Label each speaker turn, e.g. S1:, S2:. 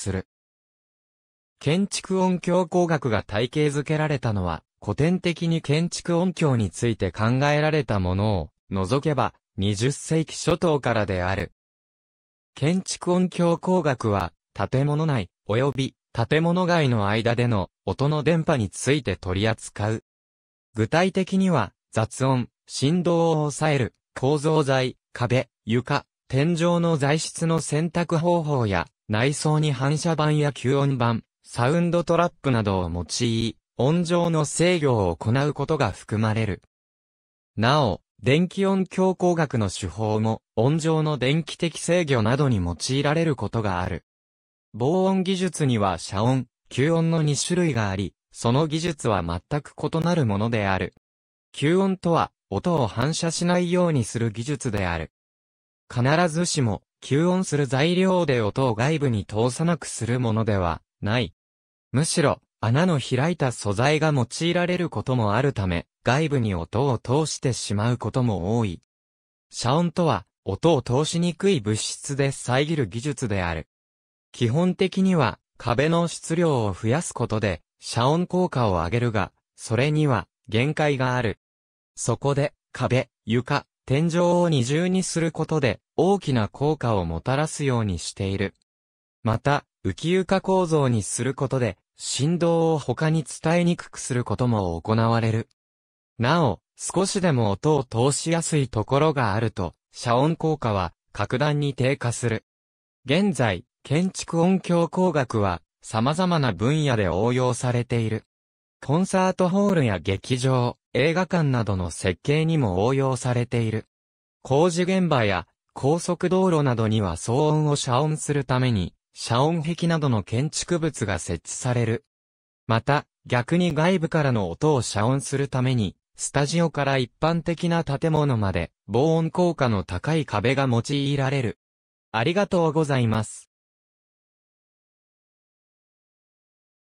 S1: する。建築音響工学が体系づけられたのは、古典的に建築音響について考えられたものを除けば20世紀初頭からである。建築音響工学は建物内及び建物外の間での音の電波について取り扱う。具体的には雑音、振動を抑える構造材、壁、床、天井の材質の選択方法や内装に反射板や吸音板、サウンドトラップなどを用い、音上の制御を行うことが含まれる。なお、電気音強光学の手法も、音上の電気的制御などに用いられることがある。防音技術には遮音、吸音の2種類があり、その技術は全く異なるものである。吸音とは、音を反射しないようにする技術である。必ずしも、吸音する材料で音を外部に通さなくするものではない。むしろ、穴の開いた素材が用いられることもあるため、外部に音を通してしまうことも多い。遮音とは、音を通しにくい物質で遮る技術である。基本的には、壁の質量を増やすことで、遮音効果を上げるが、それには、限界がある。そこで、壁、床、天井を二重にすることで大きな効果をもたらすようにしている。また、浮床構造にすることで振動を他に伝えにくくすることも行われる。なお、少しでも音を通しやすいところがあると、遮音効果は格段に低下する。現在、建築音響工学は様々な分野で応用されている。コンサートホールや劇場、映画館などの設計にも応用されている。工事現場や高速道路などには騒音を遮音するために、遮音壁などの建築物が設置される。また、逆に外部からの音を遮音するために、スタジオから一般的な建物まで、防音効果の高い壁が用いられる。ありがとうございます。